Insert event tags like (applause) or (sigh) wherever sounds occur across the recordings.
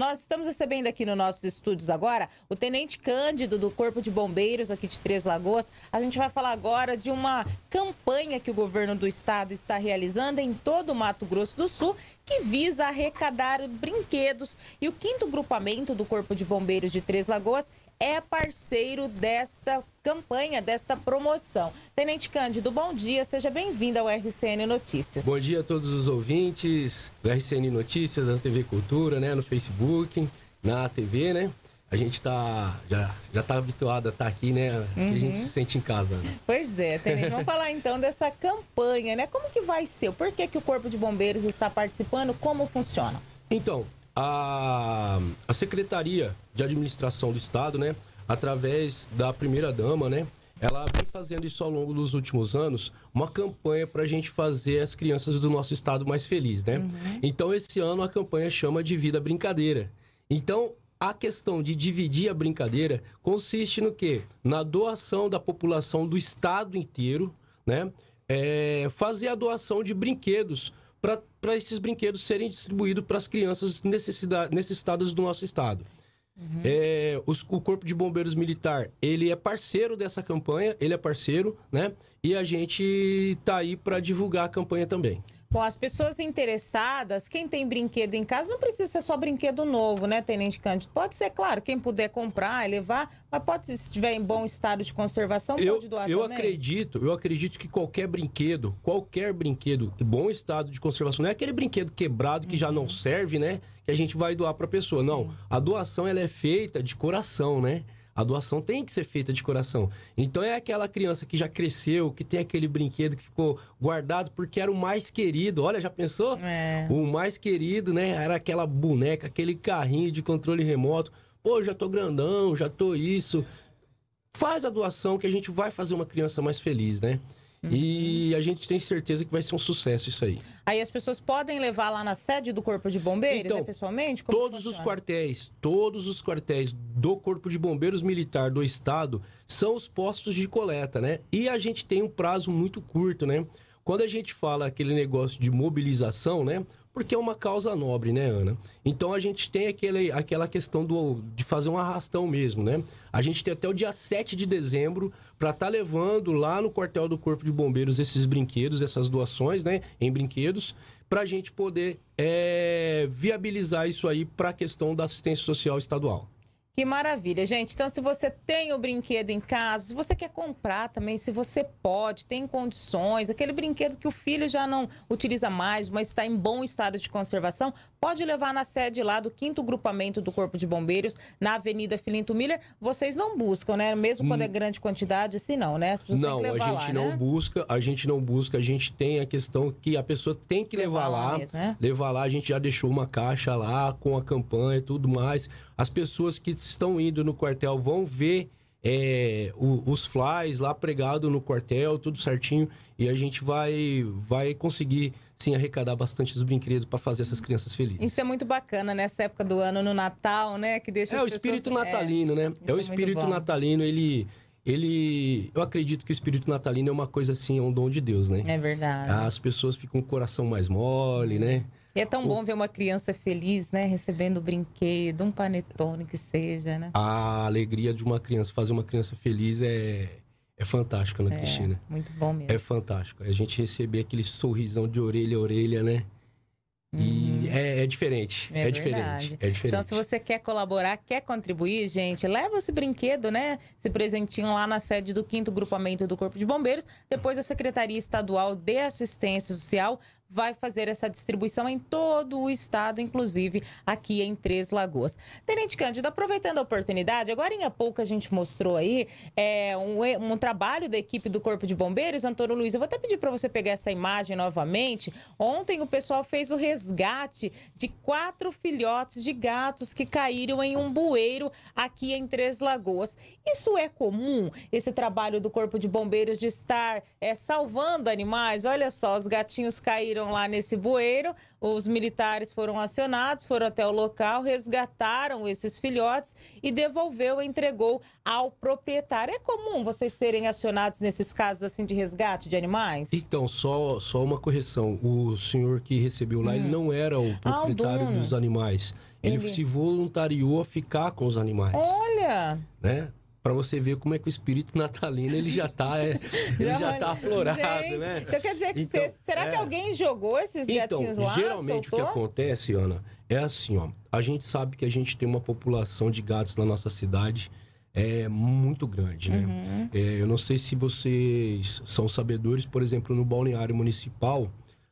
Nós estamos recebendo aqui nos nossos estúdios agora o Tenente Cândido do Corpo de Bombeiros aqui de Três Lagoas. A gente vai falar agora de uma campanha que o governo do estado está realizando em todo o Mato Grosso do Sul que visa arrecadar brinquedos. E o quinto grupamento do Corpo de Bombeiros de Três Lagoas é parceiro desta campanha, desta promoção. Tenente Cândido, bom dia, seja bem-vindo ao RCN Notícias. Bom dia a todos os ouvintes do RCN Notícias, da TV Cultura, né, no Facebook, na TV, né? a gente tá já já tá habituado a estar tá aqui, né? Uhum. a gente uhum. se sente em casa. Né? Pois é, Tenente. Vamos falar então dessa campanha, né? Como que vai ser? Por que, que o Corpo de Bombeiros está participando? Como funciona? Então, a, a Secretaria de Administração do Estado, né, através da primeira-dama, né, ela vem fazendo isso ao longo dos últimos anos, uma campanha para a gente fazer as crianças do nosso estado mais felizes, né? Uhum. Então, esse ano a campanha chama de Vida Brincadeira. Então, a questão de dividir a brincadeira consiste no quê? Na doação da população do estado inteiro, né? É, fazer a doação de brinquedos para esses brinquedos serem distribuídos para as crianças necessitadas do nosso estado. Uhum. É, os, o Corpo de Bombeiros Militar, ele é parceiro dessa campanha, ele é parceiro, né? E a gente tá aí para divulgar a campanha também. Bom, as pessoas interessadas, quem tem brinquedo em casa, não precisa ser só brinquedo novo, né, Tenente Cândido? Pode ser, claro, quem puder comprar levar, mas pode, se estiver em bom estado de conservação, eu, pode doar eu também. Acredito, eu acredito que qualquer brinquedo, qualquer brinquedo em bom estado de conservação, não é aquele brinquedo quebrado que uhum. já não uhum. serve, né, que a gente vai doar para a pessoa. Sim. Não, a doação ela é feita de coração, né? A doação tem que ser feita de coração. Então é aquela criança que já cresceu, que tem aquele brinquedo que ficou guardado porque era o mais querido. Olha, já pensou? É. O mais querido, né? Era aquela boneca, aquele carrinho de controle remoto. Pô, já tô grandão, já tô isso. Faz a doação que a gente vai fazer uma criança mais feliz, né? Uhum. E a gente tem certeza que vai ser um sucesso isso aí. Aí as pessoas podem levar lá na sede do Corpo de Bombeiros, então, né, pessoalmente? Como todos os quartéis, todos os quartéis do Corpo de Bombeiros Militar do Estado são os postos de coleta, né? E a gente tem um prazo muito curto, né? Quando a gente fala aquele negócio de mobilização, né? porque é uma causa nobre, né, Ana? Então a gente tem aquele, aquela questão do, de fazer um arrastão mesmo, né? A gente tem até o dia 7 de dezembro para estar tá levando lá no quartel do Corpo de Bombeiros esses brinquedos, essas doações, né, em brinquedos, para a gente poder é, viabilizar isso aí para a questão da assistência social estadual. Que maravilha, gente. Então, se você tem o brinquedo em casa, se você quer comprar também, se você pode, tem condições, aquele brinquedo que o filho já não utiliza mais, mas está em bom estado de conservação, pode levar na sede lá do 5 Grupamento do Corpo de Bombeiros, na Avenida Filinto Miller. Vocês não buscam, né? Mesmo quando é hum. grande quantidade, assim não, né? As pessoas não, têm que levar a gente lá, não né? busca, a gente não busca, a gente tem a questão que a pessoa tem que levar, levar lá. lá mesmo, né? Levar lá, a gente já deixou uma caixa lá com a campanha e tudo mais as pessoas que estão indo no quartel vão ver é, o, os flies lá pregado no quartel, tudo certinho, e a gente vai, vai conseguir sim arrecadar bastante os brinquedos para fazer essas crianças felizes. Isso é muito bacana nessa época do ano, no Natal, né? Que deixa é o espírito pessoas... Assim, é, natalino, é, né? É o é espírito natalino, ele ele, eu acredito que o espírito natalino é uma coisa assim, é um dom de Deus, né? É verdade. As pessoas ficam com o coração mais mole, né? E é tão o... bom ver uma criança feliz, né? Recebendo um brinquedo, um panetone que seja, né? A alegria de uma criança, fazer uma criança feliz é, é fantástico né, é, Muito bom mesmo. É fantástico. A gente receber aquele sorrisão de orelha a orelha, né? E uhum. é, é, diferente. É, é diferente. É diferente. Então, se você quer colaborar, quer contribuir, gente, leva esse brinquedo, né? Esse presentinho lá na sede do quinto grupamento do Corpo de Bombeiros. Depois a Secretaria Estadual de Assistência Social vai fazer essa distribuição em todo o estado, inclusive aqui em Três Lagoas. Tenente Cândido, aproveitando a oportunidade, agora em pouco a gente mostrou aí é, um, um, trabalho da equipe do Corpo de Bombeiros. Antônio Luiz, eu vou até pedir para você pegar essa imagem novamente. Ontem o pessoal fez o resgate de quatro filhotes de gatos que caíram em um bueiro aqui em Três Lagoas. Isso é comum, esse trabalho do Corpo de Bombeiros de estar é, salvando animais? Olha só, os gatinhos caíram caíram lá nesse bueiro. Os militares foram acionados, foram até o local, resgataram esses filhotes e devolveu, entregou ao proprietário. É comum vocês serem acionados nesses casos assim de resgate de animais? Então, só, só uma correção. O senhor que recebeu lá, hum. ele não era o proprietário ah, o dos animais. Ele Entendi. se voluntariou a ficar com os animais. Olha! Né? para você ver como é que o espírito (laughs) natalino ele já tá, é, ele já tá aflorado, Gente, né? Então quer dizer que então, será é... que alguém jogou esses então, gatinhos lá? Geralmente soltou? o que acontece, Ana, é assim, ó. A gente sabe que a gente tem uma população de gatos na nossa cidade é muito grande, né? Uhum. É, eu não sei se vocês são sabedores, por exemplo, no balneário municipal,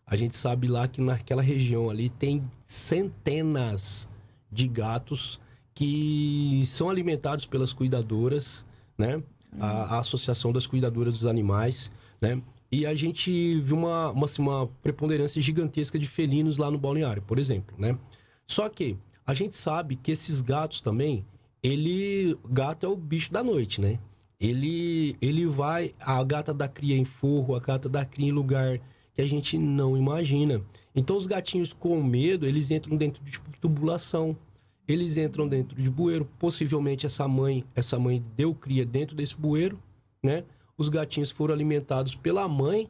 a gente sabe lá que naquela região ali tem centenas de gatos que são alimentados pelas cuidadoras, né? A, a, Associação das Cuidadoras dos Animais, né? E a gente viu uma, uma, assim, uma preponderância gigantesca de felinos lá no balneário, por exemplo, né? Só que a gente sabe que esses gatos também, ele... Gato é o bicho da noite, né? Ele, ele vai... A gata da cria em forro, a gata da cria em lugar que a gente não imagina. Então, os gatinhos com medo, eles entram dentro de tipo tubulação, eles entram dentro de bueiro, possivelmente essa mãe, essa mãe deu cria dentro desse bueiro, né? Os gatinhos foram alimentados pela mãe,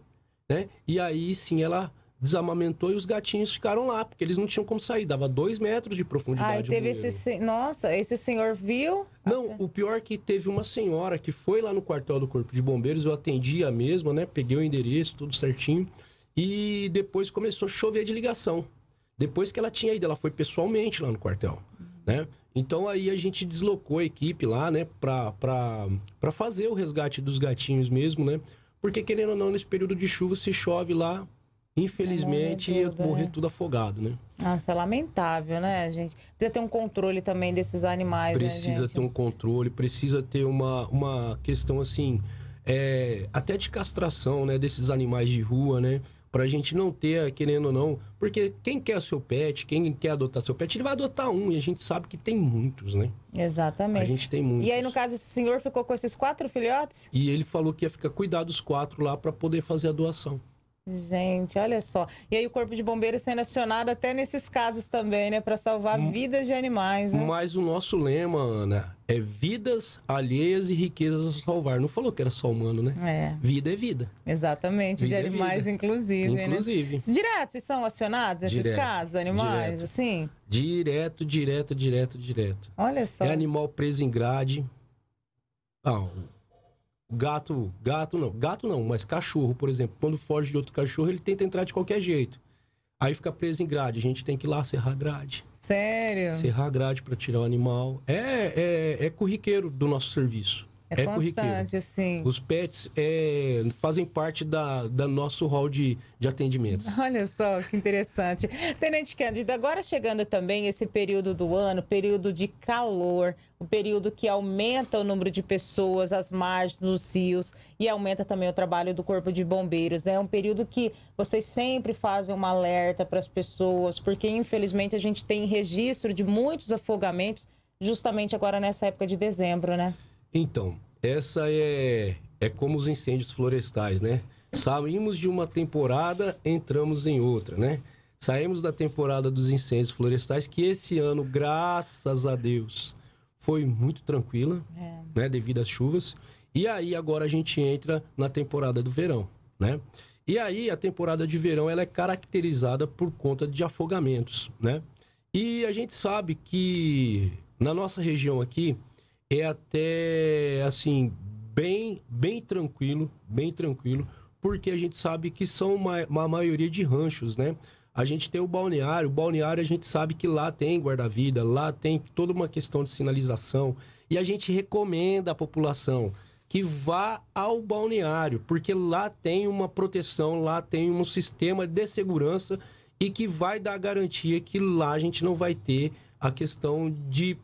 né? E aí sim ela desamamentou e os gatinhos ficaram lá, porque eles não tinham como sair, dava dois metros de profundidade. Ai, teve esse. Nossa, esse senhor viu? Não, Nossa. o pior é que teve uma senhora que foi lá no quartel do Corpo de Bombeiros, eu atendi a mesma, né? Peguei o endereço, tudo certinho. E depois começou a chover de ligação. Depois que ela tinha ido, ela foi pessoalmente lá no quartel né? Então aí a gente deslocou a equipe lá, né, para fazer o resgate dos gatinhos mesmo, né? Porque querendo ou não, nesse período de chuva, se chove lá, infelizmente, é, ia morrer é. tudo afogado, né? Nossa, é lamentável, né, gente? Precisa ter um controle também desses animais, né, Precisa né, ter um controle, precisa ter uma, uma questão, assim, é, até de castração, né, desses animais de rua, né? para a gente não ter, querendo ou não, porque quem quer seu pet, quem quer adotar seu pet, ele vai adotar um e a gente sabe que tem muitos, né? Exatamente. A gente tem muitos. E aí, no caso, esse senhor ficou com esses quatro filhotes? E ele falou que ia ficar cuidado dos quatro lá para poder fazer a doação. Gente, olha só. E aí o corpo de bombeiros sendo acionado até nesses casos também, né? Para salvar hum. vidas de animais. Né? Mas o nosso lema, Ana, é vidas alheias e riquezas a salvar. Não falou que era só humano, né? É. Vida é vida. Exatamente, vida é de animais, é inclusive. Inclusive. Né? Direto, vocês são acionados esses direto, casos, animais, direto. assim? Direto, direto, direto, direto. Olha só. É animal preso em grade. Ah, gato, gato não, gato não, mas cachorro, por exemplo, quando foge de outro cachorro, ele tenta entrar de qualquer jeito. Aí fica preso em grade. A gente tem que ir lá serrar grade. Sério? Serrar grade para tirar o animal. É, é, é curriqueiro do nosso serviço. É, é constante, assim. Os pets é, fazem parte da, da nosso hall de, de atendimentos. (laughs) Olha só, que interessante. Tenente Cândida, agora chegando também esse período do ano, período de calor, o período que aumenta o número de pessoas, as margens, nos rios, e aumenta também o trabalho do Corpo de Bombeiros. Né? É um período que vocês sempre fazem uma alerta para as pessoas, porque infelizmente a gente tem registro de muitos afogamentos justamente agora nessa época de dezembro, né? Então, essa é, é como os incêndios florestais, né? Saímos de uma temporada, entramos em outra, né? Saímos da temporada dos incêndios florestais, que esse ano, graças a Deus, foi muito tranquila, é. né? Devido às chuvas. E aí agora a gente entra na temporada do verão, né? E aí a temporada de verão ela é caracterizada por conta de afogamentos, né? E a gente sabe que na nossa região aqui é até assim bem bem tranquilo, bem tranquilo, porque a gente sabe que são uma, uma maioria de ranchos, né? A gente tem o balneário, o balneário a gente sabe que lá tem guarda-vida, lá tem toda uma questão de sinalização e a gente recomenda à população que vá ao balneário, porque lá tem uma proteção, lá tem um sistema de segurança e que vai dar garantia que lá a gente não vai ter a questão de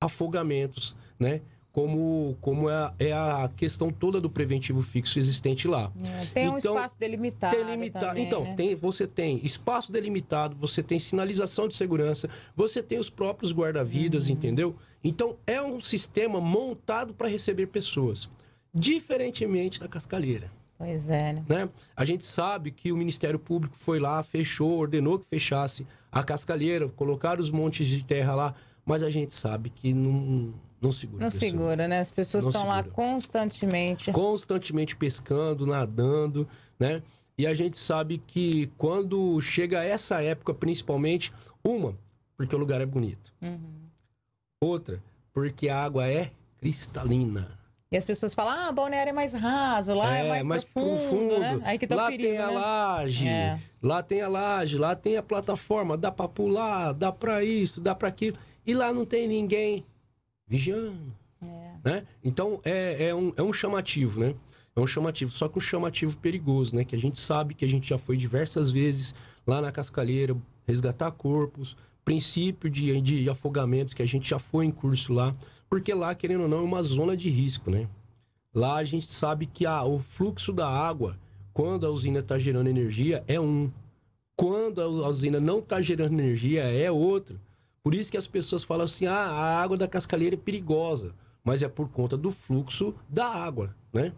afogamentos, né? Como, como é, é a questão toda do preventivo fixo existente lá. É, tem então, um espaço delimitado. também, então, né? tem, você tem espaço delimitado, você tem sinalização de segurança, você tem os próprios guarda-vidas, uhum. entendeu? Então, é um sistema montado para receber pessoas, diferentemente da cascalheira. Pois é. Né? né? A gente sabe que o Ministério Público foi lá, fechou, ordenou que fechasse a cascalheira, colocaram os montes de terra lá, mas a gente sabe que não, não segura. Não segura, né? As pessoas estão lá constantemente. Constantemente pescando, nadando, né? E a gente sabe que quando chega essa época, principalmente, uma, porque o lugar é bonito. Uhum. Outra, porque a água é cristalina. E as pessoas falam, ah, Balneário é mais raso, lá é, é mais, mais profundo, né? profundo. Né? Aí que tá lá perigo, tem a né? laje, é. lá tem a laje, lá tem a plataforma, dá pra pular, dá pra isso, dá pra aquilo. E lá não tem ninguém vigiando. É. Né? Então é, é, um, é um chamativo, né? É um chamativo, só que um chamativo perigoso, né? Que a gente sabe que a gente já foi diversas vezes lá na Cascalheira resgatar corpos, princípio de, de afogamentos que a gente já foi em curso lá, porque lá, querendo ou não, é uma zona de risco, né? Lá a gente sabe que a ah, o fluxo da água, quando a usina está gerando energia, é um. Quando a usina não está gerando energia, é outro. Por isso que as pessoas falam assim: ah, a água da cascalheira é perigosa, mas é por conta do fluxo da água, né?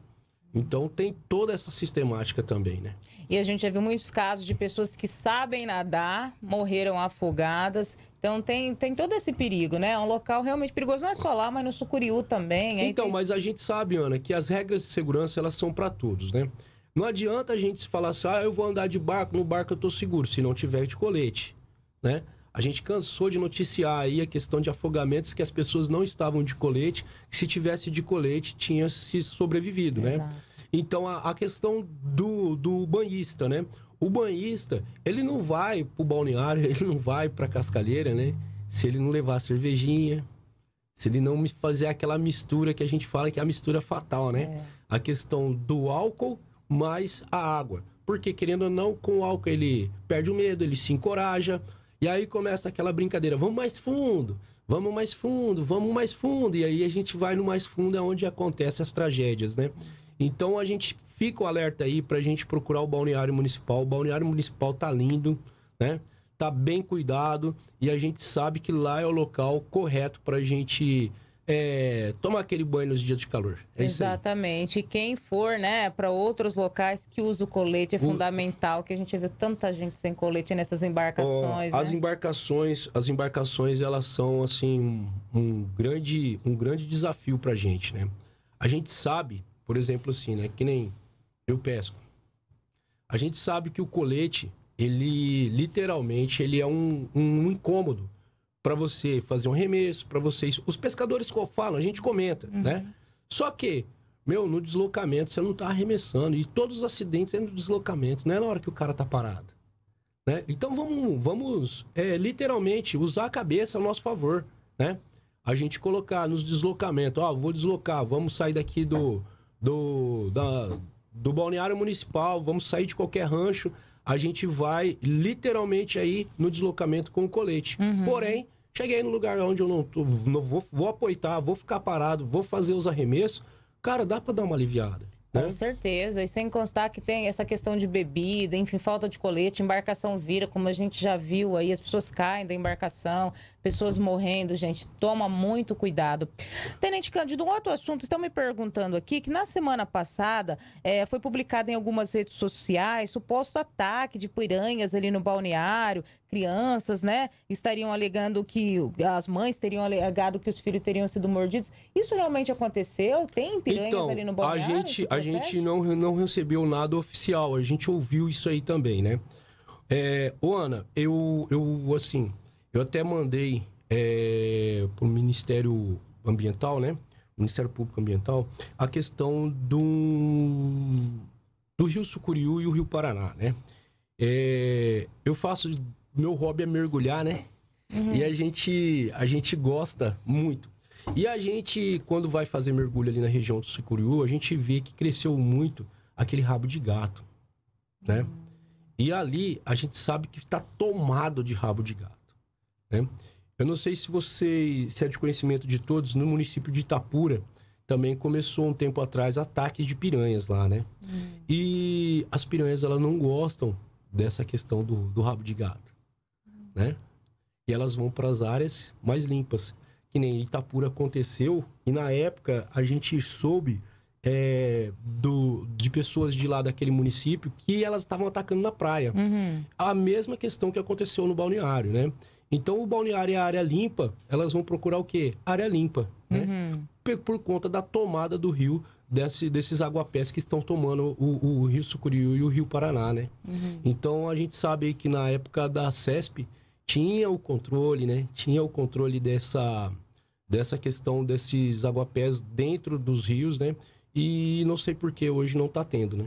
Então tem toda essa sistemática também, né? E a gente já viu muitos casos de pessoas que sabem nadar, morreram afogadas. Então tem, tem todo esse perigo, né? É um local realmente perigoso, não é só lá, mas no Sucuriú também. Então, tem... mas a gente sabe, Ana, que as regras de segurança elas são para todos, né? Não adianta a gente falar assim, ah, eu vou andar de barco, no barco eu tô seguro, se não tiver de colete, né? A gente cansou de noticiar aí a questão de afogamentos que as pessoas não estavam de colete, que se tivesse de colete tinha se sobrevivido, né? Exato. né? Então a, a, questão do, do banhista, né? O banhista, ele não vai pro balneário, (laughs) ele não vai pra cascalheira, né? Se ele não levar a cervejinha, se ele não fazer aquela mistura que a gente fala que é a mistura fatal, né? É. A questão do álcool mais a água. Porque, querendo ou não, com o álcool ele perde o medo, ele se encoraja, e aí começa aquela brincadeira, vamos mais fundo, vamos mais fundo, vamos mais fundo. E aí a gente vai no mais fundo é onde acontecem as tragédias, né? Então a gente fica o alerta aí para a gente procurar o balneário municipal. O balneário municipal tá lindo, né? Tá bem cuidado e a gente sabe que lá é o local correto para a gente é, tomar aquele banho nos dias de calor. É Exatamente. E quem for, né, para outros locais que usa o colete é o... fundamental, que a gente vê tanta gente sem colete nessas embarcações. Oh, né? As embarcações, as embarcações, elas são assim um grande, um grande desafio para gente, né? A gente sabe, por exemplo, assim, né, que nem eu pesco. A gente sabe que o colete, ele literalmente, ele é um, um incômodo para você fazer um remesso, para vocês. Os pescadores falam, a gente comenta, uhum. né? Só que, meu, no deslocamento você não tá arremessando. E todos os acidentes é no deslocamento, não é na hora que o cara tá parado. Né? Então vamos, vamos é, literalmente usar a cabeça a nosso favor, né? A gente colocar nos deslocamentos, ó, vou deslocar, vamos sair daqui do, do, da, do balneário municipal, vamos sair de qualquer rancho a gente vai literalmente aí no deslocamento com o colete. Uhum. Porém, cheguei no lugar onde eu não tô, não vou, vou apoitar, vou ficar parado, vou fazer os arremessos, cara, dá para dar uma aliviada. Né? Com certeza. E sem constar que tem essa questão de bebida, enfim, falta de colete, embarcação vira, como a gente já viu aí, as pessoas caem da embarcação, pessoas morrendo, gente. Toma muito cuidado. Tenente Cândido, um outro assunto. Estão me perguntando aqui que na semana passada é, foi publicado em algumas redes sociais suposto ataque de piranhas ali no balneário. Crianças, né? Estariam alegando que as mães teriam alegado que os filhos teriam sido mordidos. Isso realmente aconteceu? Tem piranhas então, ali no balneário? A gente, a gente não, não recebeu nada oficial. A gente ouviu isso aí também, né? É, ô Ana, eu, eu assim, eu até mandei é, para o Ministério Ambiental, né? Ministério Público Ambiental, a questão do, do Rio Sucuriú e o Rio Paraná, né? É, eu faço... Meu hobby é mergulhar, né? Uhum. E a gente, a gente gosta muito. E a gente, quando vai fazer mergulho ali na região do Sucuriú, a gente vê que cresceu muito aquele rabo de gato, né? Uhum. E ali a gente sabe que está tomado de rabo de gato. Né? Eu não sei se você se é de conhecimento de todos, no município de Itapura também começou um tempo atrás ataques de piranhas lá, né? Hum. E as piranhas elas não gostam dessa questão do, do rabo de gato, hum. né? E elas vão para as áreas mais limpas, que nem Itapura aconteceu. E na época a gente soube é, do, de pessoas de lá daquele município que elas estavam atacando na praia. Uhum. A mesma questão que aconteceu no balneário, né? Então, o balneário e a área limpa, elas vão procurar o quê? Área limpa, né? Uhum. Por, conta da tomada do rio, desse, desses aguapés que estão tomando o, o rio Sucuriú e o rio Paraná, né? Uhum. Então, a gente sabe que na época da CESP, tinha o controle, né? Tinha o controle dessa, dessa questão desses aguapés dentro dos rios, né? E não sei por que hoje não está tendo, né?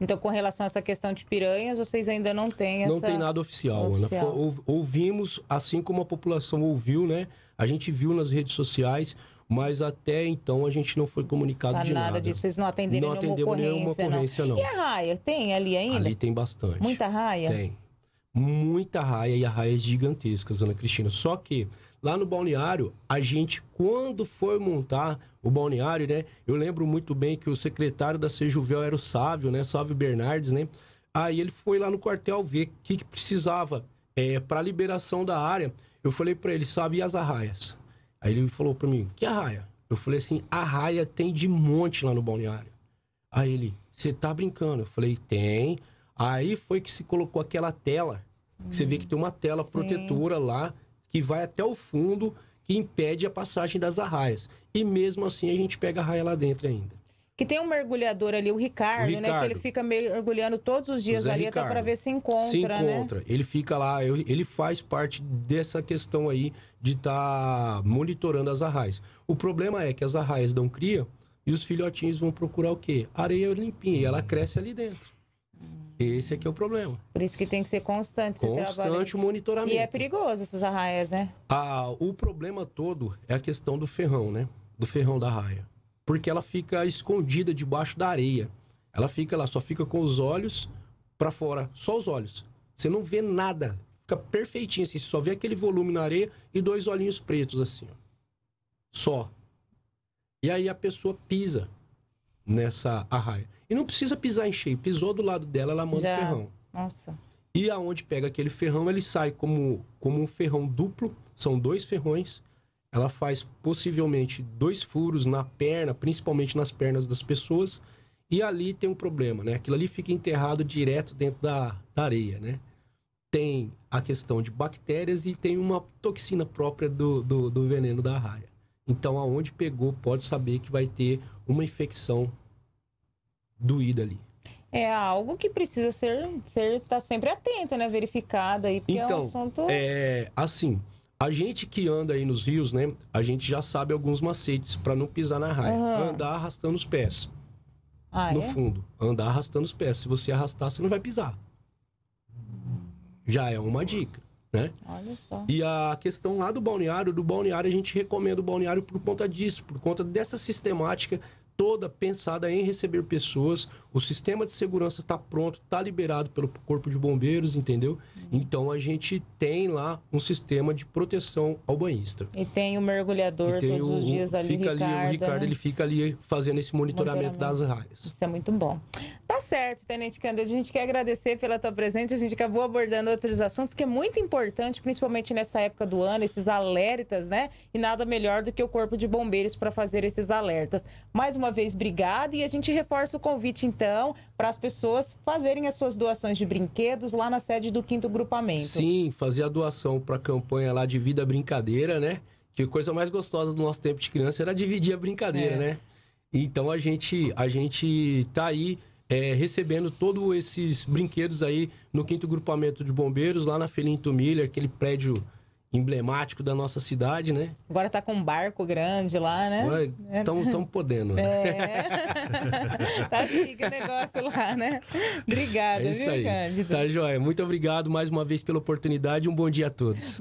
Então, com relação a essa questão de piranhas, vocês ainda não têm essa... Não tem nada oficial, né? oficial. Ana. Ouvimos, assim como a população ouviu, né? A gente viu nas redes sociais, mas até então a gente não foi comunicado tá de nada. nada disso, vocês não atenderam não nenhuma ocorrência, nenhuma ocorrência não. não. E a raia, tem ali ainda? Ali tem bastante. Muita raia? Tem. Muita raia e a raia é gigantesca, Ana Cristina. Só que Lá no balneário, a gente, quando foi montar o balneário, né? Eu lembro muito bem que o secretário da Sejuvel era o Sávio, né? Sávio Bernardes, né? Aí ele foi lá no quartel ver o que, que precisava é, para liberação da área. Eu falei para ele, Sávio, e as arraias? Aí ele falou para mim, que arraia? Eu falei assim, arraia tem de monte lá no balneário. Aí ele, você tá brincando? Eu falei, tem. Aí foi que se colocou aquela tela. você vê que tem uma tela sim. protetora lá que vai até o fundo, que impede a passagem das arraias. E mesmo assim a gente pega a arraia lá dentro ainda. Que tem um mergulhador ali, o Ricardo, o Ricardo. né? Que ele fica mergulhando todos os dias José ali Ricardo. até para ver se encontra. Se né? encontra. Né? Ele fica lá, ele faz parte dessa questão aí de estar tá monitorando as arraias. O problema é que as arraias dão cria e os filhotinhos vão procurar o quê? Areia limpinha. E ela cresce ali dentro. Esse aqui é, é o problema. Por isso que tem que ser constante. Constante o monitoramento. E é perigoso essas arraias, né? Ah, o problema todo é a questão do ferrão, né? Do ferrão da raia. Porque ela fica escondida debaixo da areia. Ela fica lá, só fica com os olhos para fora. Só os olhos. Você não vê nada. Fica perfeitinho assim. Você só vê aquele volume na areia e dois olhinhos pretos assim. Ó. Só. E aí a pessoa pisa nessa arraia. E não precisa pisar em cheio. Pisou do lado dela, ela manda o ferrão. Nossa. E aonde pega aquele ferrão, ele sai como, como um ferrão duplo. São dois ferrões. Ela faz possivelmente dois furos na perna, principalmente nas pernas das pessoas. E ali tem um problema, né? Aquilo ali fica enterrado direto dentro da, da areia, né? Tem a questão de bactérias e tem uma toxina própria do, do, do veneno da raia. Então, aonde pegou, pode saber que vai ter uma infecção doída ali. É algo que precisa ser, ser tá sempre atento, né? Verificado aí, porque então, é um então, assunto. É, assim, a gente que anda aí nos rios, né? A gente já sabe alguns macetes para não pisar na raia. Uhum. Andar arrastando os pés. Ah, no é? fundo, andar arrastando os pés. Se você arrastar, você não vai pisar. Já é uma dica, né? Olha só. E a questão lá do balneário, do balneário, a gente recomenda o balneário por conta disso, por conta dessa sistemática toda pensada em receber pessoas. O sistema de segurança está pronto, está liberado pelo Corpo de Bombeiros, entendeu? Então a gente tem lá um sistema de proteção ao banhista. E tem o mergulhador tem todos o, os dias ali. Fica Ricardo, ali, o Ricardo né? ele fica ali fazendo esse monitoramento, monitoramento das raias. Isso é muito bom. Tá certo, Tenente Cândido. A gente quer agradecer pela tua presença. A gente acabou abordando outros assuntos que é muito importante, principalmente nessa época do ano, esses alertas, né? E nada melhor do que o Corpo de Bombeiros para fazer esses alertas. Mais uma vez, obrigada. E a gente reforça o convite, então, para as pessoas fazerem as suas doações de brinquedos lá na sede do Quinto Grupamento. Sim, fazer a doação para a campanha lá de Vida Brincadeira, né? Que coisa mais gostosa do nosso tempo de criança era dividir a brincadeira, é. né? Então a gente, a gente tá aí é, recebendo todos esses brinquedos aí no quinto grupamento de bombeiros, lá na Felinto Miller aquele prédio emblemático da nossa cidade, né? Agora tá com um barco grande lá, né? Estão é. podendo. Né? É. (laughs) tá chique o negócio lá, né? Obrigada, é isso viu, aí. Cândido? Tá, Joia. Muito obrigado mais uma vez pela oportunidade um bom dia a todos.